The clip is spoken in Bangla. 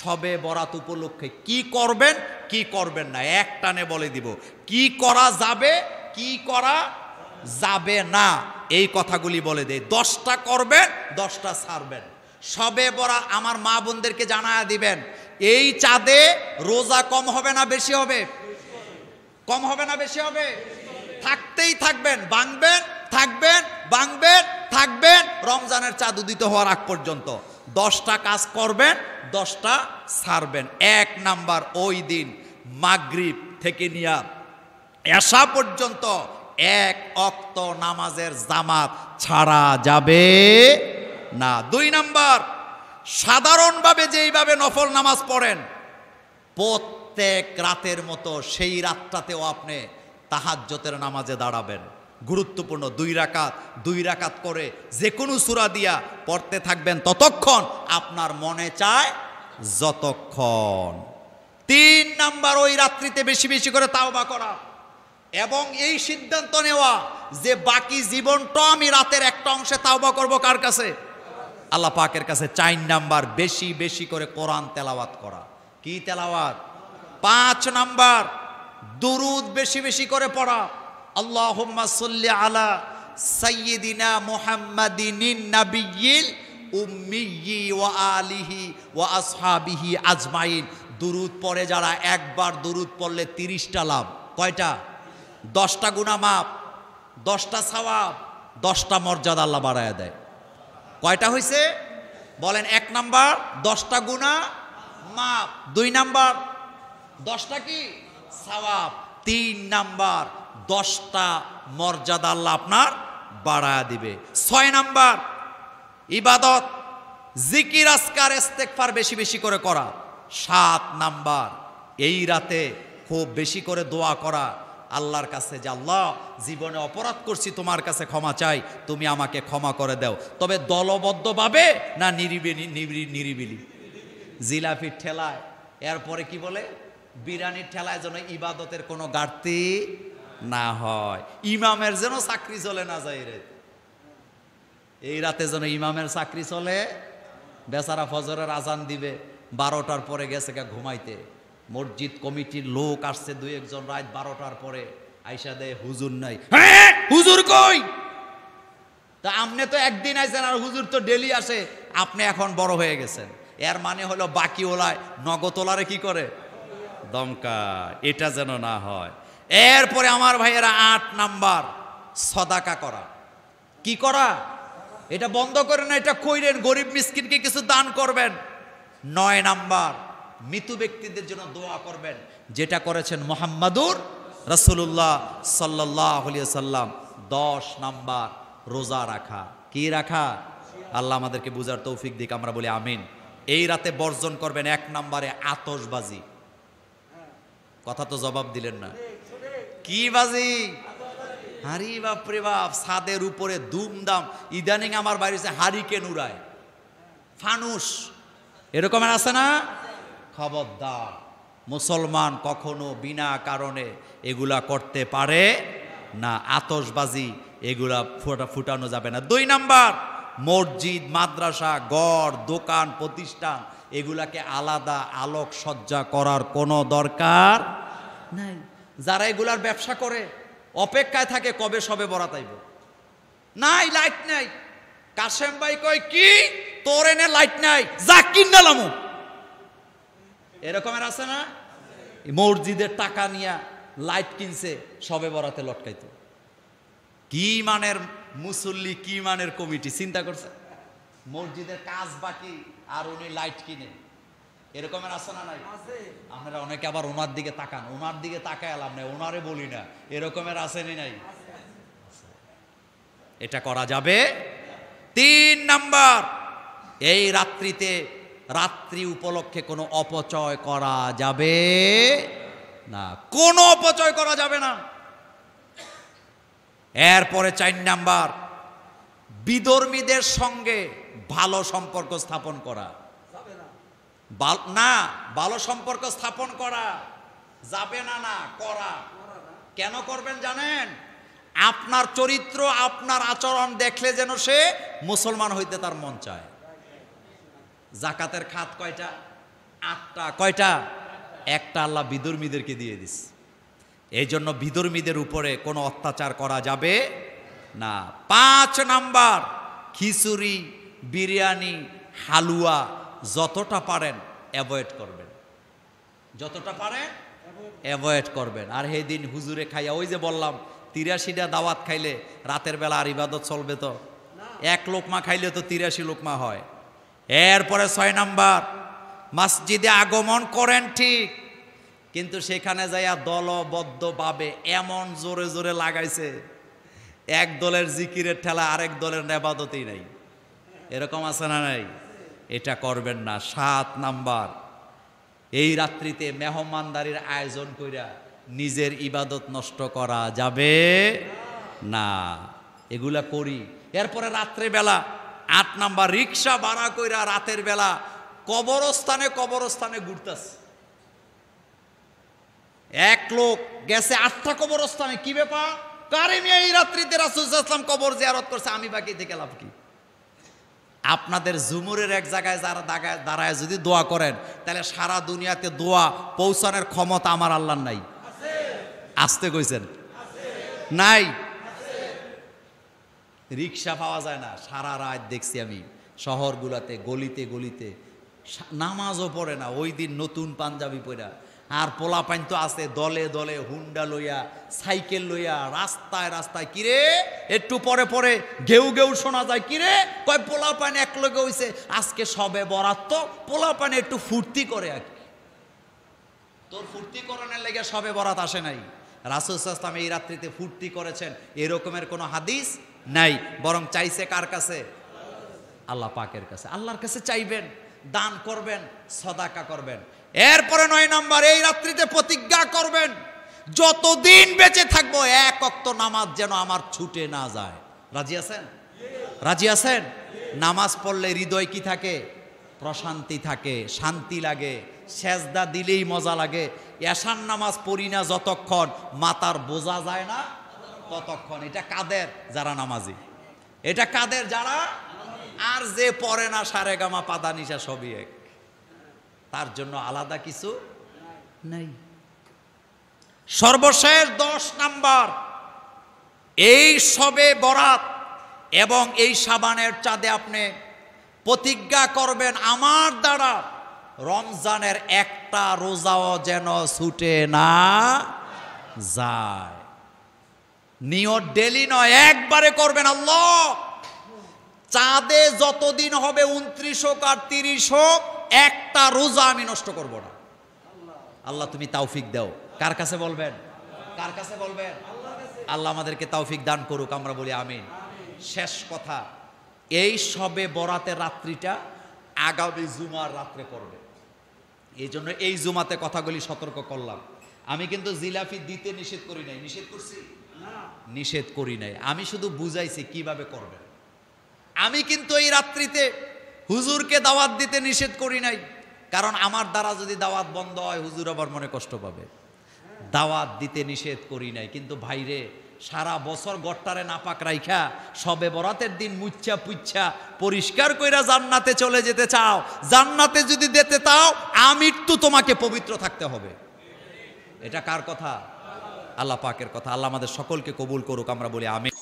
সবে বরাত উপলক্ষে কি করবেন কি করবেন না এক টানে বলে দিব কি করা যাবে কি করা যাবে না এই কথাগুলি বলে দেয় দশটা করবেন দশটা ছাড়বেন সবে বরা আমার মা বোনদেরকে জানায় দিবেন এই চাঁদে রোজা কম হবে না বেশি হবে কম হবে না বেশি হবে থাকতেই থাকবেন বাংবেন থাকবেন বাংবেন থাকবেন রমজানের চাঁদ উদিত হওয়ার আগ পর্যন্ত দশটা কাজ করবেন দশটা ছাড়বেন এক নাম্বার ওই দিন মাগরীব থেকে নিয়া এসা পর্যন্ত এক অক্ত নামাজের জামাত ছাড়া যাবে না দুই নাম্বার সাধারণভাবে যেইভাবে নফল নামাজ পড়েন প্রত্যেক রাতের মতো সেই রাতটাতেও আপনি তাহাজ্যতের নামাজে দাঁড়াবেন গুরুত্বপূর্ণ দুই রাকাত দুই রাকাত করে যে কোনো সুরা দিয়া পড়তে থাকবেন ততক্ষণ আপনার মনে চায় যতক্ষণ তিন নাম্বার ওই রাত্রিতে বেশি বেশি করে তাওবা করা এবং এই সিদ্ধান্ত নেওয়া যে বাকি জীবনটা আমি রাতের একটা অংশে তাওবা করব কার কাছে আল্লাহ পাকের কাছে চার নাম্বার বেশি বেশি করে কোরআন তেলাওয়াত করা কি তেলাওয়াত পাঁচ নাম্বার দুরুদ বেশি বেশি করে পড়া আল্লাহুম্মা সাল্লি আলা সাইয়্যিদিনা মুহাম্মাদিনিন নাবিয়্যিল উম্মিয়্যি ওয়া আলিহি ওয়া আসহাবিহি আজমাইন দুরুদ পড়ে যারা একবার দুরুদ পড়লে তিরিশটা লাভ কয়টা দশটা গুণা মাপ দশটা সওয়াব দশটা মর্যাদা আল্লাহ বাড়ায় দেয় কয়টা হয়েছে বলেন এক নাম্বার দশটা গুণা মাপ দুই নাম্বার দশটা কি সওয়াব তিন নাম্বার দশটা মর্যাদা আল্লাহ আপনার বাড়া দিবে ছয় নাম্বার ইবাদত জিকির আসকার এস্তেকফার বেশি বেশি করে করা সাত নাম্বার এই রাতে খুব বেশি করে দোয়া করা আল্লাহর কাছে যে আল্লাহ জীবনে অপরাধ করছি তোমার কাছে ক্ষমা চাই তুমি আমাকে ক্ষমা করে দাও তবে দলবদ্ধভাবে না নিরিবিলি নিরিবিলি জিলাপির ঠেলায় এরপরে কি বলে বিরানির ঠেলায় যেন ইবাদতের কোনো ঘাটতি না হয় ইমামের যেন চাকরি চলে না যায় রে এই রাতে যেন ইমামের চাকরি চলে বেচারা ফজরের আজান দিবে বারোটার পরে গেছে গা ঘুমাইতে মসজিদ কমিটির লোক আসছে দুই একজন রাত বারোটার পরে আইসা দে হুজুর নাই হ্যাঁ, হুজুর কই তা আপনি তো একদিন আইছেন আর হুজুর তো ডেলি আসে আপনি এখন বড় হয়ে গেছেন এর মানে হলো বাকি ওলায় নগতোলারে কি করে দমকা এটা যেন না হয় এরপরে আমার ভাইয়েরা আট নাম্বার সদাকা করা কি করা এটা বন্ধ করে না এটা কইরেন গরিব মিসকিনকে কিছু দান করবেন নয় নাম্বার মৃত ব্যক্তিদের জন্য দোয়া করবেন যেটা করেছেন মোহাম্মদুর রসুল্লাহ সাল্লাহ সাল্লাম দশ নাম্বার রোজা রাখা কি রাখা আল্লাহ আমাদেরকে বুঝার তৌফিক দিক আমরা বলি আমিন এই রাতে বর্জন করবেন এক নাম্বারে আতসবাজি কথা তো জবাব দিলেন না কি বাজি হারি বাপ রে বাপ ছাদের উপরে দুমদাম ইদানিং আমার বাড়িতে হারিকেন নুরায় ফানুষ এরকম আছে না খবরদার মুসলমান কখনো বিনা কারণে এগুলা করতে পারে না আতসবাজি এগুলা ফুটা ফুটানো যাবে না দুই নাম্বার মসজিদ মাদ্রাসা গড় দোকান প্রতিষ্ঠান এগুলাকে আলাদা আলোকসজ্জা করার কোনো দরকার নাই যারা এগুলার ব্যবসা করে অপেক্ষায় থাকে কবে সবে বরাত আইব নাই লাইট নাই কাশেম ভাই কয় কি তোর এনে লাইট নাই যা কিনালামু এরকমের আছে না মসজিদের টাকা নিয়া লাইট কিনছে সবে বরাতে লটকাইত কি মানের মুসল্লি কি মানের কমিটি চিন্তা করছে মসজিদের কাজ বাকি আর উনি লাইট কিনে এরকমের আছে না নাই আপনারা অনেকে আবার ওনার দিকে তাকান ওনার দিকে তাকায় না ওনারে বলি না এরকমের আসেনি নাই এটা করা যাবে তিন নাম্বার এই রাত্রিতে রাত্রি উপলক্ষে কোনো অপচয় করা যাবে না কোনো অপচয় করা যাবে না এরপরে চার নাম্বার বিধর্মীদের সঙ্গে ভালো সম্পর্ক স্থাপন করা না ভালো সম্পর্ক স্থাপন করা যাবে না না করা কেন করবেন জানেন আপনার চরিত্র আপনার আচরণ দেখলে যেন সে মুসলমান হইতে তার মন চায় জাকাতের খাত কয়টা আটটা কয়টা একটা আল্লাহ বিদর্মীদেরকে দিয়ে দিস এই জন্য বিদর্মীদের উপরে কোনো অত্যাচার করা যাবে না পাঁচ নাম্বার খিচুড়ি বিরিয়ানি হালুয়া যতটা পারেন অ্যাভয়েড করবেন যতটা পারে অ্যাভয়েড করবেন আর সেই দিন হুজুরে খাইয়া ওই যে বললাম তিরাশিটা দাওয়াত খাইলে রাতের বেলা আর ইবাদত চলবে তো এক লোকমা খাইলে তো তিরাশি লোকমা হয় এরপরে ছয় নাম্বার মসজিদে আগমন করেন ঠিক কিন্তু সেখানে যাইয়া দলবদ্ধভাবে এমন জোরে জোরে লাগাইছে এক দলের জিকিরের ঠেলা আরেক দলের নেবাদতেই নাই এরকম আছে না নাই এটা করবেন না সাত নাম্বার এই রাত্রিতে মেহমানদারির আয়োজন কইরা নিজের ইবাদত নষ্ট করা যাবে না এগুলা করি এরপরে রাত্রেবেলা আট নাম্বার রিক্সা ভাড়া কইরা রাতের বেলা কবরস্থানে কবরস্থানে ঘুরতাস এক লোক গেছে আটটা কবরস্থানে কি ব্যাপার কারে নিয়ে এই রাত্রিতে রাসুল ইসলাম কবর জিয়ারত করছে আমি বাকি থেকে লাভ কি আপনাদের জুমুরের এক জায়গায় যারা দাগায় দাঁড়ায় যদি দোয়া করেন তাহলে সারা দুনিয়াতে দোয়া পৌঁছানোর ক্ষমতা আমার আল্লাহর নাই আসতে কইছেন নাই রিক্সা পাওয়া যায় না সারা রাত দেখছি আমি শহরগুলাতে গলিতে গলিতে নামাজও পড়ে না ওই দিন নতুন পাঞ্জাবি পড়া আর পোলা পাইন তো আছে দলে দলে হুন্ডা লইয়া সাইকেল লইয়া রাস্তায় রাস্তায় কিরে একটু পরে পরে ঘেউ ঘেউ শোনা যায় কিরে কয় পোলা পান এক লোকে হইছে আজকে সবে বরাত্ম পোলা পাইন একটু ফুর্তি করে আর তোর ফুর্তি করানোর লেগে সবে বরাত আসে নাই রাসুল ইসলাম এই রাত্রিতে ফুর্তি করেছেন এরকমের কোনো হাদিস নাই বরং চাইছে কার কাছে আল্লাহ পাকের কাছে আল্লাহর কাছে চাইবেন দান করবেন সদাকা করবেন এরপরে নয় নম্বর এই রাত্রিতে প্রতিজ্ঞা করবেন যতদিন বেঁচে থাকবো এক অক্ত নামাজ যেন আমার ছুটে না যায় রাজি আছেন রাজি আছেন নামাজ পড়লে হৃদয় কি থাকে প্রশান্তি থাকে শান্তি লাগে সেজদা দিলেই মজা লাগে এশান নামাজ পড়ি না যতক্ষণ মাতার বোঝা যায় না ততক্ষণ এটা কাদের যারা নামাজি এটা কাদের যারা আর যে পড়ে না সারেগামা পাদা নিশা সবই এক তার জন্য আলাদা কিছু নাই সর্বশেষ দশ নাম্বার এই সবে বরাত এবং এই সাবানের চাঁদে আপনি প্রতিজ্ঞা করবেন আমার দ্বারা রমজানের একটা রোজাও যেন ছুটে না যায় নিয়ত ডেলি নয় একবারে করবেন আল্লাহ চাঁদে যতদিন হবে উনত্রিশ হোক আর তিরিশ হোক একটা রোজা আমি নষ্ট করব না আল্লাহ তুমি তাওফিক দাও কার কাছে বলবেন কার কাছে বলবেন আল্লাহ আমাদেরকে তাওফিক দান করুক আমরা বলি আমিন শেষ কথা এই সবে বরাতে রাত্রিটা আগামী জুমার রাত্রে করবে এই জন্য এই জুমাতে কথাগুলি সতর্ক করলাম আমি কিন্তু জিলাফি দিতে নিষেধ করি নাই নিষেধ করছি নিষেধ করি নাই আমি শুধু বুঝাইছি কিভাবে করবেন আমি কিন্তু এই রাত্রিতে হুজুরকে দাওয়াত দিতে নিষেধ করি নাই কারণ আমার দ্বারা যদি দাওয়াত বন্ধ হয় হুজুর আবার মনে কষ্ট পাবে দাওয়াত দিতে নিষেধ করি নাই কিন্তু ভাইরে সারা বছর গট্টারে নাপাক রাইখা সবে বরাতের দিন মুচ্ছা পুচ্ছা পরিষ্কার কইরা জান্নাতে চলে যেতে চাও জান্নাতে যদি তাও চাও তো তোমাকে পবিত্র থাকতে হবে এটা কার কথা আল্লাহ পাকের কথা আল্লাহ আমাদের সকলকে কবুল করুক আমরা বলি আমি